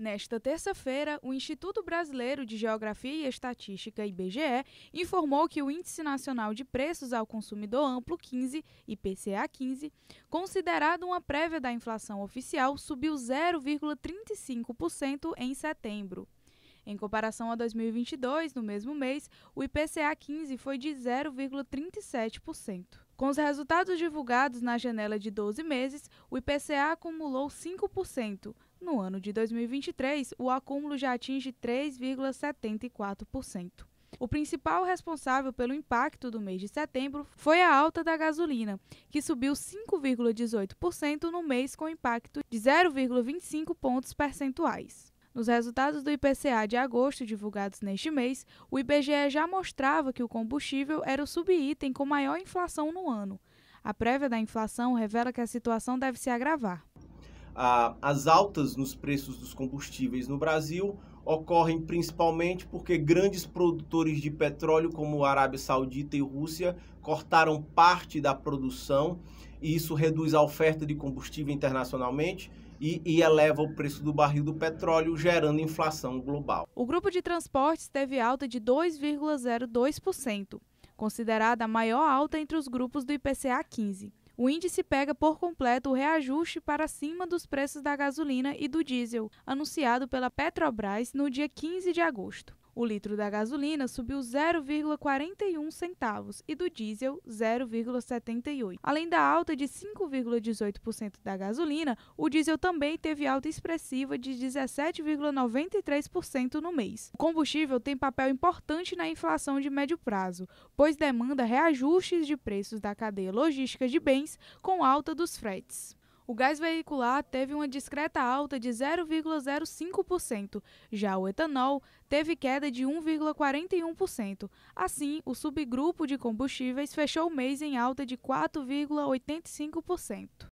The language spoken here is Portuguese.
Nesta terça-feira, o Instituto Brasileiro de Geografia e Estatística, IBGE, informou que o Índice Nacional de Preços ao Consumidor Amplo 15, IPCA 15, considerado uma prévia da inflação oficial, subiu 0,35% em setembro. Em comparação a 2022, no mesmo mês, o IPCA 15 foi de 0,37%. Com os resultados divulgados na janela de 12 meses, o IPCA acumulou 5%, no ano de 2023, o acúmulo já atinge 3,74%. O principal responsável pelo impacto do mês de setembro foi a alta da gasolina, que subiu 5,18% no mês, com impacto de 0,25 pontos percentuais. Nos resultados do IPCA de agosto divulgados neste mês, o IBGE já mostrava que o combustível era o subitem com maior inflação no ano. A prévia da inflação revela que a situação deve se agravar ah, as altas nos preços dos combustíveis no Brasil ocorrem principalmente porque grandes produtores de petróleo, como a Arábia Saudita e Rússia, cortaram parte da produção e isso reduz a oferta de combustível internacionalmente. E, e, eleva o preço do barril do petróleo, gerando inflação global. O grupo de transportes teve alta de 2,02%, considerada a maior alta entre os grupos do IPCA 15 o índice pega por completo o reajuste para cima dos preços da gasolina e do diesel, anunciado pela Petrobras no dia 15 de agosto. O litro da gasolina subiu 0,41 centavos e do diesel 0,78. Além da alta de 5,18% da gasolina, o diesel também teve alta expressiva de 17,93% no mês. O combustível tem papel importante na inflação de médio prazo, pois demanda reajustes de preços da cadeia logística de bens com alta dos fretes. O gás veicular teve uma discreta alta de 0,05%, já o etanol teve queda de 1,41%. Assim, o subgrupo de combustíveis fechou o mês em alta de 4,85%.